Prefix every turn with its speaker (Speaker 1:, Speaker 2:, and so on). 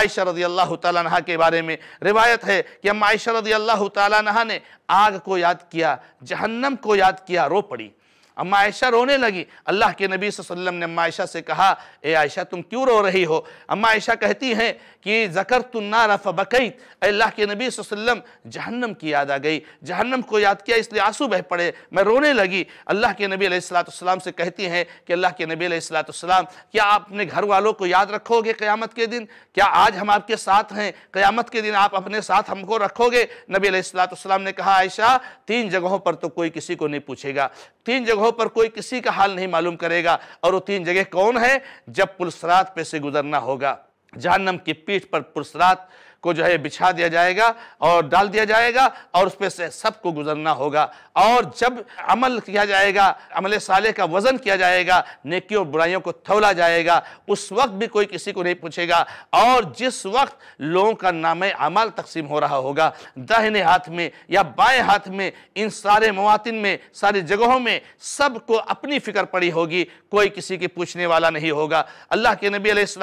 Speaker 1: आयशा रदी अल्लाह तह के बारे में रिवायत है कि हम आयशा रदी अल्लाह तह ने आग को याद किया जहन्नम को याद किया रो पड़ी अम्मा आयशा रोने लगी अल्लाह के नबी वसल्लम ने अम्मा आयशा से कहा ए आयशा तुम क्यों रो रही हो अम्मा आयशा कहती हैं कि ज़कर रफ बकई अल्लाह के नबी वसल्लम जहन्नम की याद आ गई जहन्नम को याद किया इसलिए आंसू बह पड़े मैं रोने लगी अल्लाह के नबी सलाम से कहती हैं कि अल्लाह के नबी सलाम क्या आप अपने घर वालों को याद रखोगे क़्यामत के दिन क्या आज हम आपके साथ हैं क़्यामत के दिन आप अपने साथ हमको रखोगे नबी सलाम ने कहा आयशा तीन जगहों पर तो कोई किसी को नहीं पूछेगा तीन जगहों जगहों पर कोई किसी का हाल नहीं मालूम करेगा और वो तीन जगह कौन है जब पुलसरात पे से गुजरना होगा जहन्नम की पीठ पर पुरसरात को जो है बिछा दिया जाएगा और डाल दिया जाएगा और उस पर से सबको गुजरना होगा और जब अमल किया जाएगा अमल साले का वजन किया जाएगा नेकियों और बुराइयों को थौला जाएगा उस वक्त भी कोई किसी को नहीं पूछेगा और जिस वक्त लोगों का नाम अमल तकसीम हो रहा होगा दाहिने हाथ में या बाएं हाथ में इन सारे मवातिन में सारी जगहों में सबको अपनी फिक्र पड़ी होगी कोई किसी के पूछने वाला नहीं होगा अल्लाह के नबी